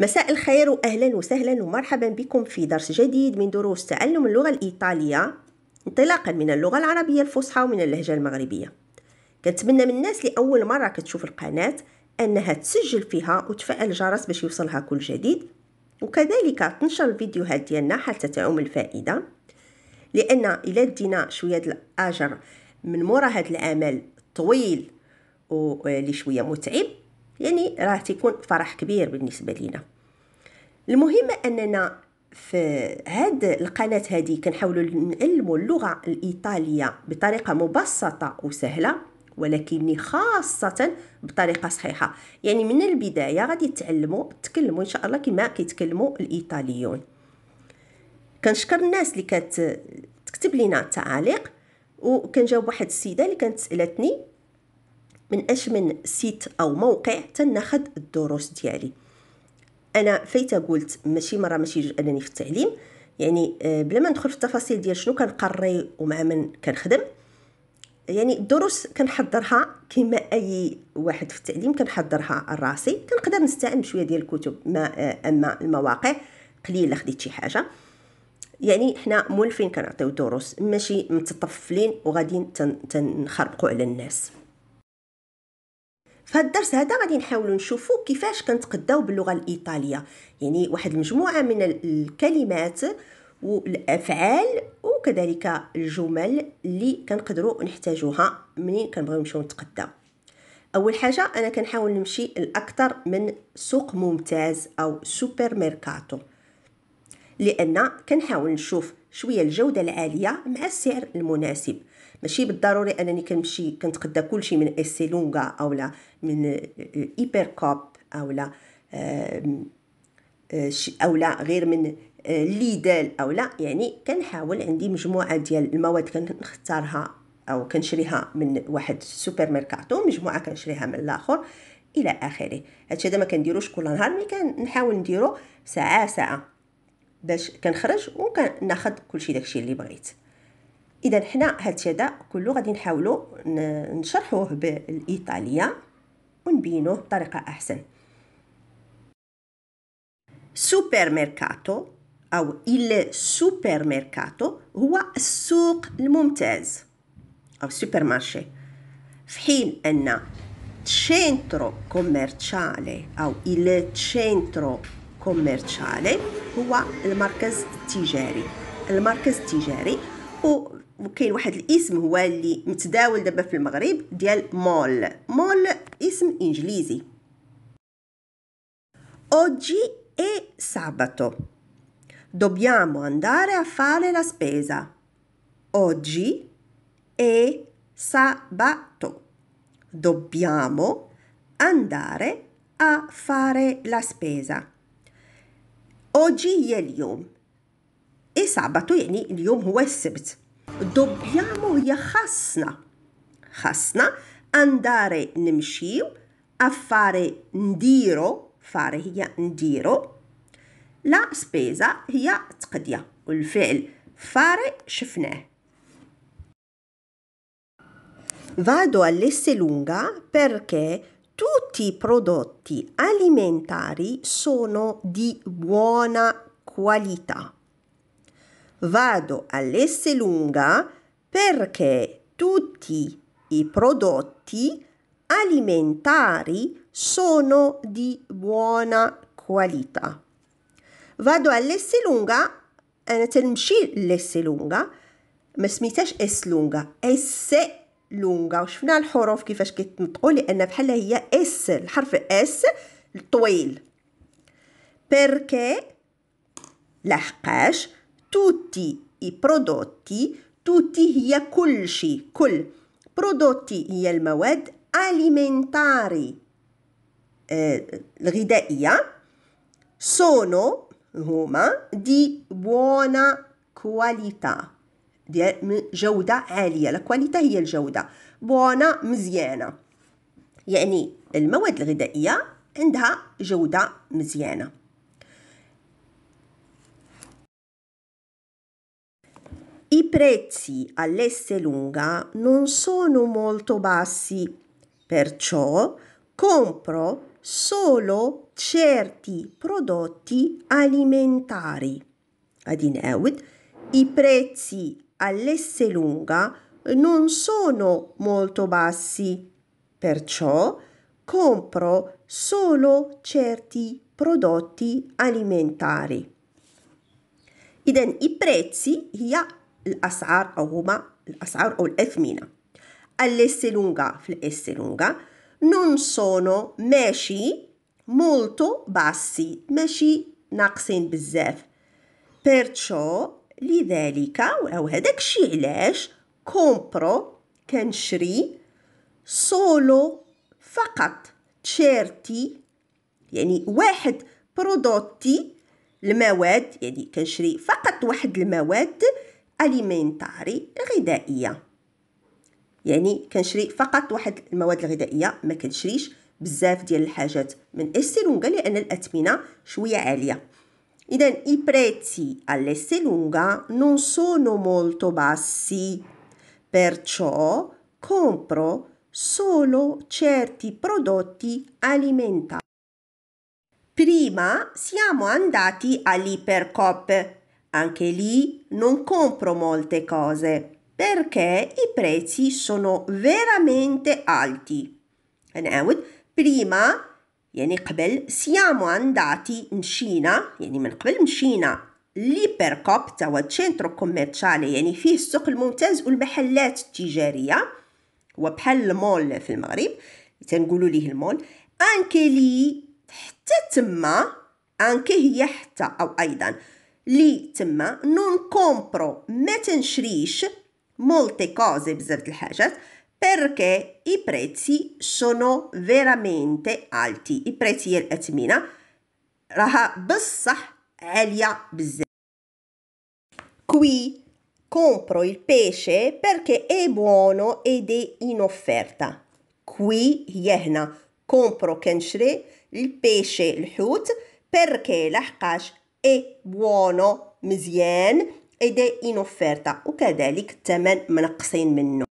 مساء الخير واهلا وسهلا ومرحبا بكم في درس جديد من دروس تعلم اللغه الايطاليه انطلاقا من اللغه العربيه الفصحى ومن اللهجه المغربيه كنتمنى من الناس لاول مره كتشوف القناه انها تسجل فيها وتفعل الجرس باش يوصلها كل جديد وكذلك تنشر الفيديوهات ديالنا حتى تعم الفائده لان الا دينا شويه الاجر من مورا هذا العمل طويل ولي شويه متعب يعني راه تيكون فرح كبير بالنسبه لينا المهم اننا في هاد القناة هذه كنحاولوا نعلموا اللغة الإيطالية بطريقة مبسطة وسهلة ولكن خاصة بطريقة صحيحة يعني من البداية غادي تعلموا تكلموا إن شاء الله كما كيتكلموا الإيطاليون كنشكر الناس اللي كتكتب لنا التعاليق وكنجاوب واحد السيدة اللي كانت سألتني من اشمن سيت أو موقع تناخد الدروس ديالي أنا فايتة قلت ماشي مرة ماشي جوج أنني في التعليم يعني آه، بلا ما ندخل في التفاصيل ديال شنو كنقري ومع من كنخدم يعني الدروس كنحضرها كما اي واحد في التعليم كنحضرها راسي كنقدر نستعمل شويه ديال الكتب ما آه، اما المواقع قليل خديت شي حاجه يعني حنا مولفين كنعطيو دروس ماشي متطفلين وغادي تنخربقوا على الناس فهاد الدرس هذا غادي نحاولوا نشوفوا كيفاش كنتقداو باللغه الايطاليه يعني واحد المجموعه من الكلمات والافعال وكذلك الجمل اللي كنقدروا نحتاجوها منين كنبغيو نمشيو نتقداو اول حاجه انا كنحاول نمشي لاكثر من سوق ممتاز او سوبر ميركاتو لان كنحاول نشوف شويه الجوده العاليه مع السعر المناسب ماشي بالضروري انني كنمشي كنتقدا كلشي من اسيلونغا اولا من آه، ايبر كوب اولا اولا آه، آه، غير من ليدل اولا يعني كنحاول عندي مجموعه ديال المواد كنختارها او كنشريها من واحد السوبر ميركاتو مجموعه كنشريها من الاخر الى اخره هادشي هذا ما كنديروش كل نهار مي كنحاول نديرو ساعه ساعه باش كنخرج وكناخذ كلشي داكشي اللي بغيت اذا حنا هادشي هذا كله غادي نحاولوا نشرحوه بالايطاليه ونبينوه بطريقه احسن سوبر ميركاتو او السوبرماركاتو هو السوق الممتاز او سوبر مارشي في حين ان centro commerciale او il centro كوميرتشالي هو المركز التجاري المركز التجاري و وكاين واحد الاسم هو اللي متداول دابا في المغرب ديال مول مول اسم انجليزي اوجي اي ساباتو دوبيامو انداري ا فاري لا سبيزا اوجي اي ساباتو دوبيامو انداري ا فاري لا سبيزا Oggi è il e sabato يعني اليوم هو السبت dobbiamo هي خاصنا خاصنا andare نمشيو a fare نديرو fare هي نديرو لا سبيزا هي تقضية والفعل fare شفناه Vado a Lesselunga perché tutti i prodotti alimentari sono di buona qualità. Vado all'esse lunga perché tutti i prodotti alimentari sono di buona qualità. Vado all'esse lunga eh, non أنا تنمشي لس لونغا ما سميتهاش اس لونغا lunga. لونغا وشفنا الحروف كيفاش كيتنطقوا لان بحال هي اس الحرف اس الطويل بيركي لحقاش توتي اي برودوتي توتي هي كل شيء كل برودوتي هي المواد اليمنتاري آه، الغذائيه سونو هما دي بونا كواليتا جودة عالية الكواليتي هي الجودة بوانا مزيانة يعني المواد الغذائية عندها جودة مزيانة I prezzi all'esse lunga non sono molto bassi, perciò compro solo certi prodotti alimentari. غادي نعاود i prezzi all'esse lunga eh, non sono molto bassi, perciò compro solo certi prodotti alimentari. إذا البريتسي هي الأسعار أو هما الأسعار أو الأثمنة all'Esselunga في الأسلونجا non sono ماشي molto bassi ماشي ناقصين بزاف perciò لذلك أو هذاك الشيء علاش كومبرو كنشري سولو فقط تشيرتي يعني واحد برودوتي المواد يعني كنشري فقط واحد المواد اليمنتاري غذائيه يعني كنشري فقط واحد المواد الغذائيه ما كنشريش بزاف ديال الحاجات من استيرونغا لان الاثمنه شويه عاليه i prezzi all'S lunga non sono molto bassi, perciò compro solo certi prodotti alimentari. Prima siamo andati all'Ipercop. Anche lì non compro molte cose perché i prezzi sono veramente alti. prima يعني قبل سيامو داتي مشينا يعني من قبل مشينا لي بيركوب توا تشينترو كوميرشالي يعني فيه السوق الممتاز والمحلات التجارية وبحال المول في المغرب تنقولوا ليه المول انكي لي حتى تما انكي هي حتى او ايضا لي تما نون كومبرو ما تنشريش مولتي كوزي بزاف د الحاجات perché i prezzi sono veramente alti. I prezzi الأثمنة راها بالصح عالية بزاف. Qui compro il pesce perché è buono ed è in offerta. Qui يهنا compro كنشري البيشي الحوت perché لحقاش è buono mzien ed è in offerta وكذلك الثمن منقصين منه